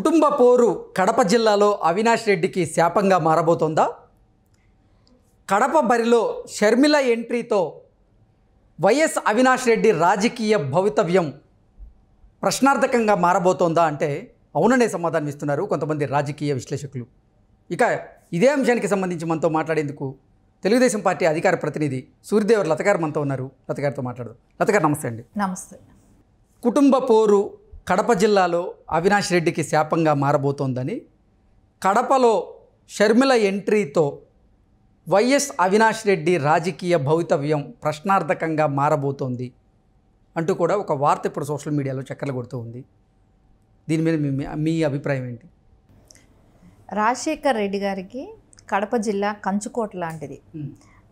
కుటుంబ పోరు కడప జిల్లాలో అవినాష్ రెడ్డికి శాపంగా మారబోతోందా కడప బరిలో షర్మిల ఎంట్రీతో వైఎస్ అవినాష్ రెడ్డి రాజకీయ భవితవ్యం ప్రశ్నార్థకంగా మారబోతోందా అంటే అవుననే సమాధానం ఇస్తున్నారు కొంతమంది రాజకీయ విశ్లేషకులు ఇక ఇదే అంశానికి సంబంధించి మనతో మాట్లాడేందుకు తెలుగుదేశం పార్టీ అధికార ప్రతినిధి సూర్యదేవర్ లతగారు మనతో ఉన్నారు లతగారితో మాట్లాడదు లతగారు నమస్తే అండి నమస్తే కుటుంబ పోరు కడప జిల్లాలో అవినాష్ రెడ్డికి శాపంగా మారబోతోందని కడపలో షర్మిల ఎంట్రీతో వైఎస్ అవినాష్ రెడ్డి రాజకీయ భవితవ్యం ప్రశ్నార్థకంగా మారబోతోంది అంటూ కూడా ఒక వార్త ఇప్పుడు సోషల్ మీడియాలో చక్కర్లు కొడుతూ ఉంది దీని మీద మీ మీ అభిప్రాయం ఏంటి రాజశేఖర్ రెడ్డి గారికి కడప జిల్లా కంచుకోట లాంటిది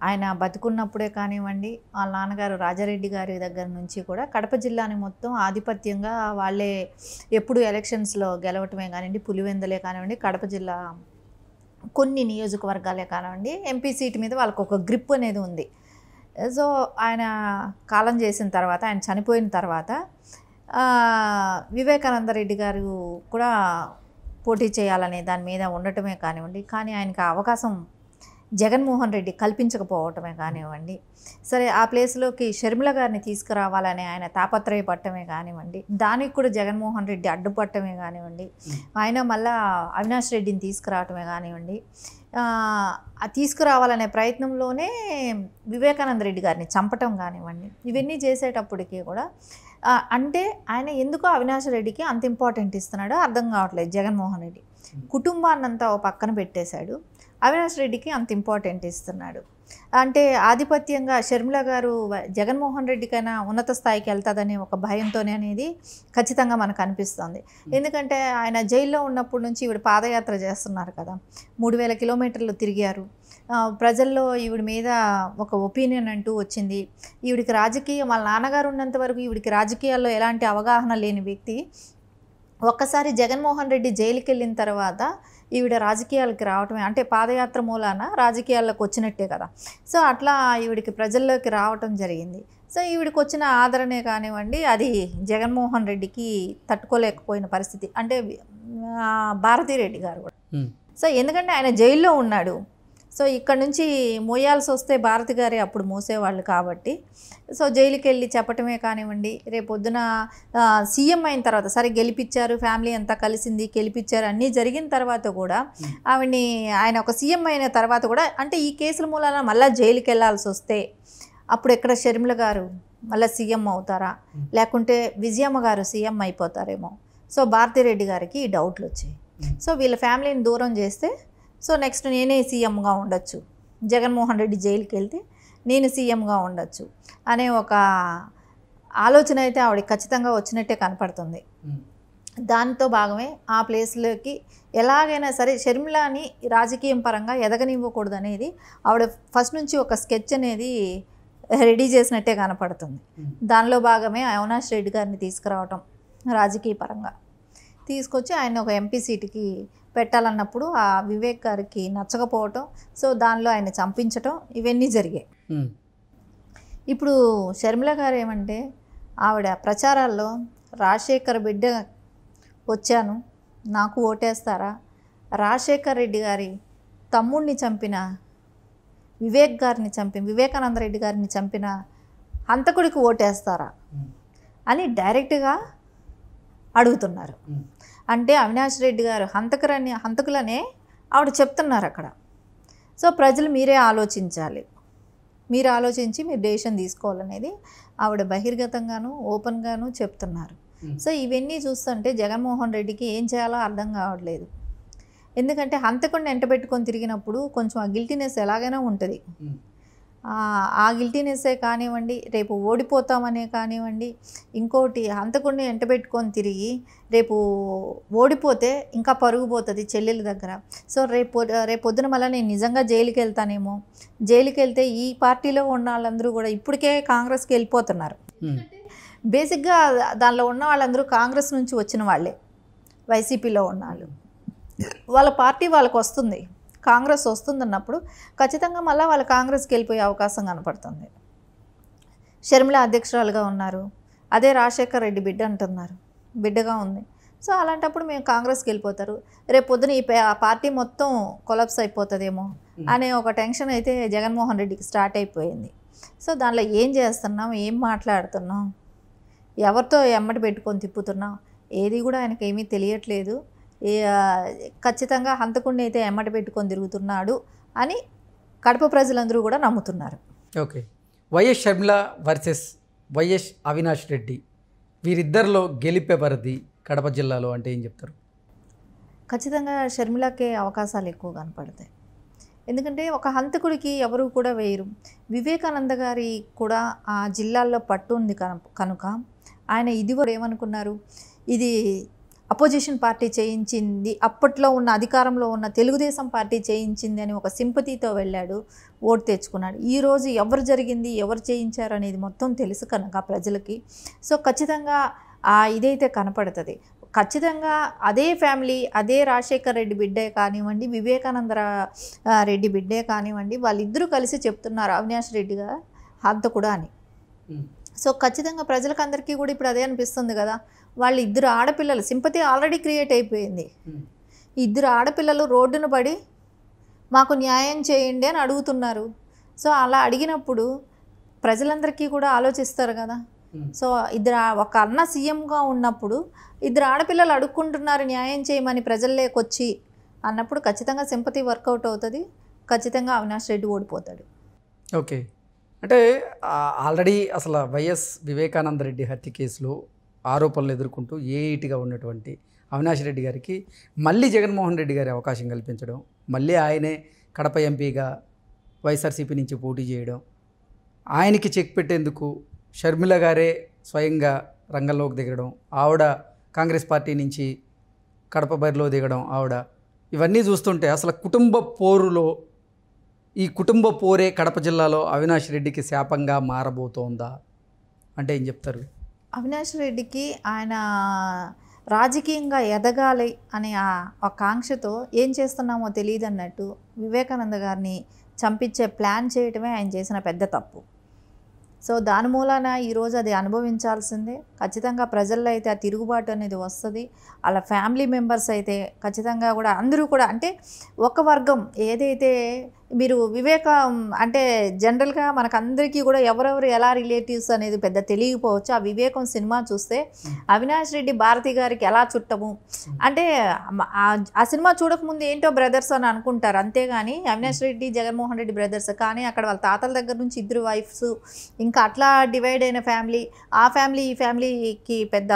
ఆయన బతుకున్నప్పుడే కానివ్వండి వాళ్ళ నాన్నగారు రాజారెడ్డి గారి దగ్గర నుంచి కూడా కడప జిల్లాని మొత్తం ఆధిపత్యంగా వాళ్ళే ఎప్పుడు ఎలక్షన్స్లో గెలవటమే కానివ్వండి పులివెందలే కానివ్వండి కడప జిల్లా కొన్ని నియోజకవర్గాలే కానివ్వండి ఎంపీ సీట్ మీద వాళ్ళకు ఒక గ్రిప్ అనేది ఉంది సో ఆయన కాలం చేసిన తర్వాత ఆయన చనిపోయిన తర్వాత వివేకానంద రెడ్డి గారు కూడా పోటీ చేయాలనే దాని మీద ఉండటమే కానివ్వండి కానీ ఆయనకు అవకాశం జగన్మోహన్ రెడ్డి కల్పించకపోవటమే కానివ్వండి సరే ఆ ప్లేస్లోకి షర్మిల గారిని తీసుకురావాలని ఆయన తాపత్రయపడటమే కానివ్వండి దానికి కూడా జగన్మోహన్ రెడ్డి అడ్డుపట్టమే కానివ్వండి ఆయన మళ్ళా అవినాష్ రెడ్డిని తీసుకురావటమే కానివ్వండి తీసుకురావాలనే ప్రయత్నంలోనే వివేకానంద రెడ్డి గారిని చంపటం కానివ్వండి ఇవన్నీ చేసేటప్పటికీ కూడా అంటే ఆయన ఎందుకు అవినాష్ రెడ్డికి అంత ఇంపార్టెంట్ ఇస్తున్నాడో అర్థం కావట్లేదు జగన్మోహన్ రెడ్డి కుటుంబాన్నంతా ఓ పక్కన పెట్టేశాడు అవినాష్ రెడ్డికి అంత ఇంపార్టెంట్ ఇస్తున్నాడు అంటే ఆధిపత్యంగా షర్మిల గారు జగన్మోహన్ రెడ్డి కన్నా ఉన్నత స్థాయికి వెళ్తాదనే ఒక భయంతోనే అనేది ఖచ్చితంగా మనకు అనిపిస్తుంది ఎందుకంటే ఆయన జైల్లో ఉన్నప్పటి నుంచి ఈవిడ పాదయాత్ర చేస్తున్నారు కదా మూడు వేల కిలోమీటర్లు తిరిగారు ప్రజల్లో ఈవిడ మీద ఒక ఒపీనియన్ అంటూ వచ్చింది ఈవిడికి రాజకీయ వాళ్ళ నాన్నగారు ఉన్నంత వరకు ఈవిడికి రాజకీయాల్లో ఎలాంటి అవగాహన లేని వ్యక్తి ఒక్కసారి జగన్మోహన్ రెడ్డి జైలుకి వెళ్ళిన తర్వాత ఈవిడ రాజకీయాలకి రావటమే అంటే పాదయాత్ర మూలాన రాజకీయాల్లోకి వచ్చినట్టే కదా సో అట్లా ఈవిడికి ప్రజల్లోకి రావటం జరిగింది సో ఈవిడికి వచ్చిన ఆదరణే కానివ్వండి అది జగన్మోహన్ రెడ్డికి తట్టుకోలేకపోయిన పరిస్థితి అంటే భారతీరెడ్డి గారు కూడా సో ఎందుకంటే ఆయన జైల్లో ఉన్నాడు సో ఇక్కడ నుంచి మోయాల్సి వస్తే భారతి గారే అప్పుడు మోసేవాళ్ళు కాబట్టి సో జైలుకి వెళ్ళి చెప్పటమే కానివ్వండి రేపు పొద్దున సీఎం అయిన తర్వాత సరే గెలిపించారు ఫ్యామిలీ అంతా కలిసింది గెలిపించారు అన్నీ జరిగిన తర్వాత కూడా ఆవిడ్ని ఆయన ఒక సీఎం అయిన తర్వాత కూడా అంటే ఈ కేసుల మూలాన మళ్ళీ జైలుకి వెళ్ళాల్సి వస్తే అప్పుడు ఎక్కడ షర్మిల గారు మళ్ళీ సీఎం అవుతారా లేకుంటే విజయమ్మ గారు సీఎం అయిపోతారేమో సో భారతిరెడ్డి గారికి ఈ డౌట్లు వచ్చాయి సో వీళ్ళ ఫ్యామిలీని దూరం చేస్తే సో నెక్స్ట్ నేనే సీఎంగా ఉండొచ్చు జగన్మోహన్ రెడ్డి జైలుకి వెళ్తే నేను సీఎంగా ఉండొచ్చు అనే ఒక ఆలోచన అయితే ఆవిడ ఖచ్చితంగా వచ్చినట్టే కనపడుతుంది దాంతో భాగమే ఆ ప్లేస్లోకి ఎలాగైనా సరే షర్మిలాని రాజకీయం పరంగా ఎదగనివ్వకూడదు అనేది ఆవిడ ఫస్ట్ నుంచి ఒక స్కెచ్ అనేది రెడీ చేసినట్టే కనపడుతుంది దానిలో భాగమే అవినాష్ రెడ్డి గారిని తీసుకురావటం రాజకీయ పరంగా తీసుకొచ్చి ఆయన ఒక ఎంపీ సీటుకి పెట్టాలన్నప్పుడు ఆ వివేక్ గారికి నచ్చకపోవటం సో దానిలో ఆయన చంపించటం ఇవన్నీ జరిగాయి ఇప్పుడు షర్మిల గారు ఏమంటే ఆవిడ ప్రచారాల్లో రాజశేఖర్ బిడ్డ వచ్చాను నాకు ఓటేస్తారా రాజశేఖర్ రెడ్డి గారి తమ్ముడిని చంపిన వివేక్ గారిని చంపిన వివేకానంద రెడ్డి గారిని చంపిన హంతకుడికి ఓటేస్తారా అని డైరెక్ట్గా అడుగుతున్నారు అంటే అవినాష్ రెడ్డి గారు హంతకులని హంతకులనే ఆవిడ చెప్తున్నారు అక్కడ సో ప్రజలు మీరే ఆలోచించాలి మీరు ఆలోచించి మీరు డెసిషన్ తీసుకోవాలనేది ఆవిడ బహిర్గతంగాను ఓపెన్గాను చెప్తున్నారు సో ఇవన్నీ చూస్తుంటే జగన్మోహన్ రెడ్డికి ఏం చేయాలో అర్థం కావట్లేదు ఎందుకంటే హంతకుండా పెట్టుకొని తిరిగినప్పుడు కొంచెం ఆ గిల్టీనెస్ ఎలాగైనా ఉంటుంది ఆ గిల్టీనెస్సే కానివ్వండి రేపు ఓడిపోతామనే కానివ్వండి ఇంకోటి హంతకుడిని ఎంటబెట్టుకొని తిరిగి రేపు ఓడిపోతే ఇంకా పరుగుపోతుంది చెల్లెల దగ్గర సో రేపు రేపు పొద్దున మళ్ళీ నేను నిజంగా జైలుకి వెళ్తానేమో జైలుకి వెళ్తే ఈ పార్టీలో ఉన్న వాళ్ళందరూ కూడా ఇప్పటికే కాంగ్రెస్కి వెళ్ళిపోతున్నారు బేసిక్గా దానిలో ఉన్న వాళ్ళందరూ కాంగ్రెస్ నుంచి వచ్చిన వాళ్ళే వైసీపీలో ఉన్న వాళ్ళు వాళ్ళ పార్టీ వాళ్ళకు వస్తుంది కాంగ్రెస్ వస్తుందన్నప్పుడు ఖచ్చితంగా మళ్ళీ వాళ్ళు కాంగ్రెస్కి వెళ్ళిపోయే అవకాశం కనపడుతుంది షర్మిల అధ్యక్షురాలుగా ఉన్నారు అదే రాజశేఖర్ రెడ్డి బిడ్డ అంటున్నారు బిడ్డగా ఉంది సో అలాంటప్పుడు మేము కాంగ్రెస్కి వెళ్ళిపోతారు రేపు పొద్దున ఈ పార్టీ మొత్తం కొలప్స్ అయిపోతుందేమో అనే ఒక టెన్షన్ అయితే జగన్మోహన్ రెడ్డికి స్టార్ట్ అయిపోయింది సో దానిలో ఏం చేస్తున్నాం ఏం మాట్లాడుతున్నాం ఎవరితో ఎమ్మటి పెట్టుకొని తిప్పుతున్నాం ఏది కూడా ఆయనకి ఏమీ తెలియట్లేదు ఖచ్చితంగా హంతకుడిని అయితే ఎమ్మట పెట్టుకొని తిరుగుతున్నాడు అని కడప ప్రజలందరూ కూడా నమ్ముతున్నారు okay YS Sharmila versus YS Avinash Reddy వీరిద్దరిలో గెలిపే పరిధి కడప జిల్లాలో అంటే ఏం చెప్తారు ఖచ్చితంగా షర్మిలకే అవకాశాలు ఎక్కువ కనపడతాయి ఎందుకంటే ఒక హంతకుడికి ఎవరు కూడా వేయరు వివేకానంద గారి కూడా ఆ జిల్లాల్లో పట్టు ఉంది కనుక ఆయన ఇదివరేమనుకున్నారు ఏమనుకున్నారు ఇది అపోజిషన్ పార్టీ చేయించింది అప్పట్లో ఉన్న అధికారంలో ఉన్న తెలుగుదేశం పార్టీ చేయించింది అని ఒక సింపతితో వెళ్ళాడు ఓటు తెచ్చుకున్నాడు ఈరోజు ఎవరు జరిగింది ఎవరు చేయించారు అనేది మొత్తం తెలుసు కనుక ప్రజలకి సో ఖచ్చితంగా ఇదైతే కనపడుతుంది ఖచ్చితంగా అదే ఫ్యామిలీ అదే రాజశేఖర్ రెడ్డి బిడ్డే కానివ్వండి వివేకానంద రెడ్డి బిడ్డే కానివ్వండి వాళ్ళిద్దరూ కలిసి చెప్తున్నారు అవినాష్ రెడ్డిగా హద్ద కూడా అని సో ఖచ్చితంగా ప్రజలకు అందరికీ కూడా ఇప్పుడు అదే అనిపిస్తుంది కదా వాళ్ళు ఇద్దరు ఆడపిల్లలు సింపతి ఆల్రెడీ క్రియేట్ అయిపోయింది ఇద్దరు ఆడపిల్లలు రోడ్డును పడి మాకు న్యాయం చేయండి అని అడుగుతున్నారు సో అలా అడిగినప్పుడు ప్రజలందరికీ కూడా ఆలోచిస్తారు కదా సో ఇద్దరు ఒక అన్న సీఎంగా ఉన్నప్పుడు ఇద్దరు ఆడపిల్లలు అడుక్కుంటున్నారు న్యాయం చేయమని ప్రజల్లోకొచ్చి అన్నప్పుడు ఖచ్చితంగా సింపతి వర్కౌట్ అవుతుంది ఖచ్చితంగా అవినాష్ రెడ్డి ఓడిపోతాడు ఓకే అంటే ఆల్రెడీ అసలు వైఎస్ వివేకానంద రెడ్డి హత్య కేసులో ఆరోపణలు ఎదుర్కొంటూ ఏఐటిగా ఉన్నటువంటి అవినాష్ రెడ్డి గారికి మళ్ళీ జగన్మోహన్ రెడ్డి గారి అవకాశం కల్పించడం మళ్ళీ ఆయనే కడప ఎంపీగా వైఎస్ఆర్సీపీ నుంచి పోటీ చేయడం ఆయనకి చెక్ పెట్టేందుకు షర్మిల గారే స్వయంగా రంగంలోకి దిగడం ఆవిడ కాంగ్రెస్ పార్టీ నుంచి కడప బరిలో దిగడం ఆవిడ ఇవన్నీ చూస్తుంటే అసలు కుటుంబ పోరులో ఈ కుటుంబ పోరే కడప జిల్లాలో అవినాష్ రెడ్డికి శాపంగా మారబోతోందా అంటే ఏం చెప్తారు అవినాష్ రెడ్డికి ఆయన రాజకీయంగా ఎదగాలి అనే ఆ కాంక్షతో ఏం చేస్తున్నామో తెలియదు అన్నట్టు వివేకానంద గారిని చంపించే ప్లాన్ చేయటమే ఆయన చేసిన పెద్ద తప్పు సో దాని మూలాన ఈరోజు అది అనుభవించాల్సిందే ఖచ్చితంగా ప్రజల్లో అయితే ఆ తిరుగుబాటు అనేది వస్తుంది అలా ఫ్యామిలీ మెంబర్స్ అయితే ఖచ్చితంగా కూడా అందరూ కూడా అంటే ఒక వర్గం ఏదైతే మీరు వివేకం అంటే జనరల్గా మనకందరికీ కూడా ఎవరెవరు ఎలా రిలేటివ్స్ అనేది పెద్ద తెలియకపోవచ్చు ఆ వివేకం సినిమా చూస్తే అవినాష్ రెడ్డి భారతి గారికి ఎలా చుట్టము అంటే ఆ సినిమా చూడకముందు ఏంటో బ్రదర్స్ అని అనుకుంటారు అంతేగాని అవినాష్ రెడ్డి జగన్మోహన్ రెడ్డి బ్రదర్స్ కానీ అక్కడ వాళ్ళ తాతల దగ్గర నుంచి ఇద్దరు వైఫ్స్ ఇంకా అట్లా డివైడ్ అయిన ఫ్యామిలీ ఆ ఫ్యామిలీ ఈ ఫ్యామిలీకి పెద్ద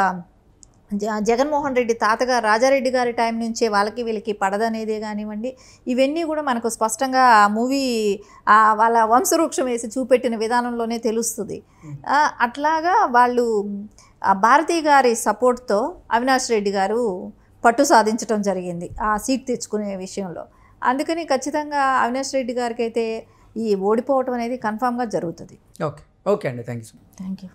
జగన్మోహన్ రెడ్డి తాతగా రాజారెడ్డి గారి టైం నుంచే వాళ్ళకి వీళ్ళకి పడదనేదే కానివ్వండి ఇవన్నీ కూడా మనకు స్పష్టంగా మూవీ వాళ్ళ వంశవృక్షం వేసి చూపెట్టిన విధానంలోనే తెలుస్తుంది అట్లాగా వాళ్ళు భారతి గారి సపోర్ట్తో అవినాష్ రెడ్డి గారు పట్టు సాధించడం జరిగింది ఆ సీట్ తెచ్చుకునే విషయంలో అందుకని ఖచ్చితంగా అవినాష్ రెడ్డి గారికి అయితే ఈ ఓడిపోవటం అనేది కన్ఫామ్గా జరుగుతుంది ఓకే ఓకే అండి థ్యాంక్ యూ థ్యాంక్ యూ